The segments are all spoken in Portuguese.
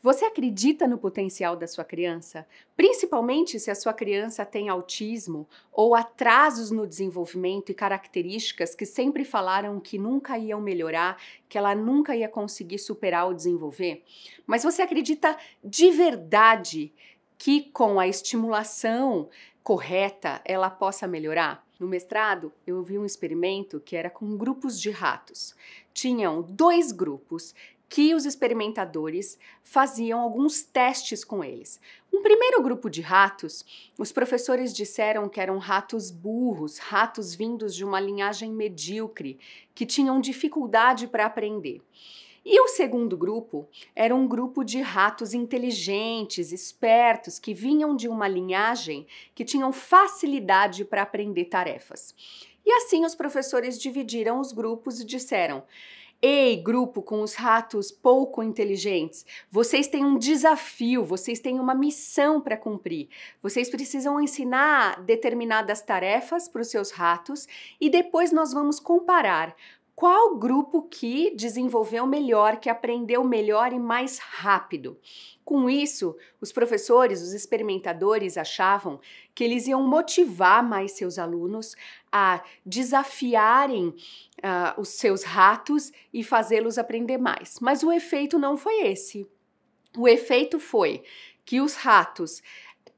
Você acredita no potencial da sua criança? Principalmente se a sua criança tem autismo ou atrasos no desenvolvimento e características que sempre falaram que nunca iam melhorar, que ela nunca ia conseguir superar ou desenvolver? Mas você acredita de verdade que com a estimulação correta ela possa melhorar? No mestrado, eu vi um experimento que era com grupos de ratos. Tinham dois grupos que os experimentadores faziam alguns testes com eles. Um primeiro grupo de ratos, os professores disseram que eram ratos burros, ratos vindos de uma linhagem medíocre, que tinham dificuldade para aprender. E o segundo grupo era um grupo de ratos inteligentes, espertos, que vinham de uma linhagem que tinham facilidade para aprender tarefas. E assim os professores dividiram os grupos e disseram: Ei, grupo com os ratos pouco inteligentes, vocês têm um desafio, vocês têm uma missão para cumprir. Vocês precisam ensinar determinadas tarefas para os seus ratos e depois nós vamos comparar qual grupo que desenvolveu melhor, que aprendeu melhor e mais rápido? Com isso, os professores, os experimentadores achavam que eles iam motivar mais seus alunos a desafiarem uh, os seus ratos e fazê-los aprender mais. Mas o efeito não foi esse. O efeito foi que os ratos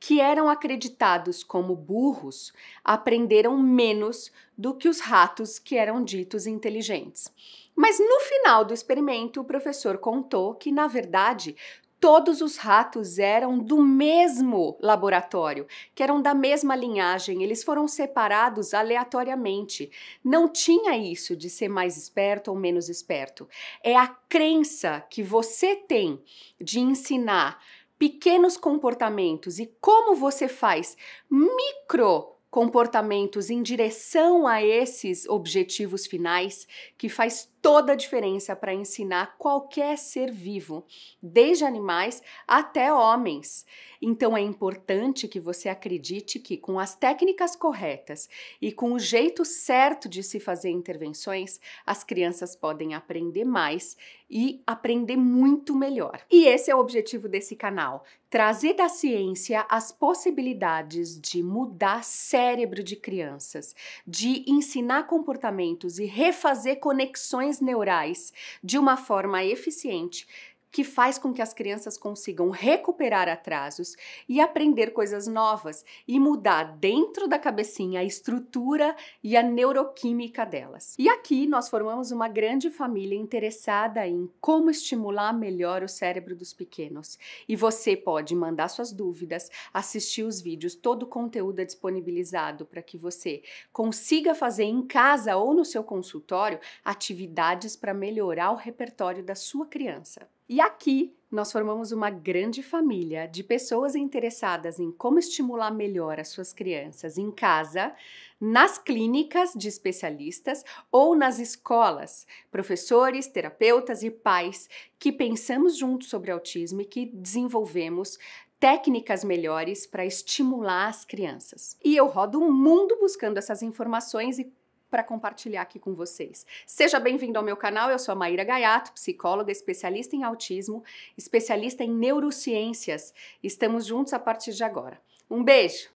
que eram acreditados como burros, aprenderam menos do que os ratos que eram ditos inteligentes. Mas no final do experimento, o professor contou que, na verdade, todos os ratos eram do mesmo laboratório, que eram da mesma linhagem, eles foram separados aleatoriamente. Não tinha isso de ser mais esperto ou menos esperto. É a crença que você tem de ensinar pequenos comportamentos e como você faz micro comportamentos em direção a esses objetivos finais que faz toda a diferença para ensinar qualquer ser vivo, desde animais até homens. Então é importante que você acredite que, com as técnicas corretas e com o jeito certo de se fazer intervenções, as crianças podem aprender mais e aprender muito melhor. E esse é o objetivo desse canal: trazer da ciência as possibilidades de mudar cérebro de crianças, de ensinar comportamentos e refazer conexões conexões neurais de uma forma eficiente que faz com que as crianças consigam recuperar atrasos e aprender coisas novas e mudar dentro da cabecinha a estrutura e a neuroquímica delas. E aqui nós formamos uma grande família interessada em como estimular melhor o cérebro dos pequenos. E você pode mandar suas dúvidas, assistir os vídeos, todo o conteúdo é disponibilizado para que você consiga fazer em casa ou no seu consultório atividades para melhorar o repertório da sua criança. E aqui nós formamos uma grande família de pessoas interessadas em como estimular melhor as suas crianças em casa, nas clínicas de especialistas ou nas escolas, professores, terapeutas e pais que pensamos juntos sobre autismo e que desenvolvemos técnicas melhores para estimular as crianças. E eu rodo o mundo buscando essas informações e para compartilhar aqui com vocês. Seja bem-vindo ao meu canal, eu sou a Maíra Gaiato, psicóloga especialista em autismo, especialista em neurociências. Estamos juntos a partir de agora. Um beijo!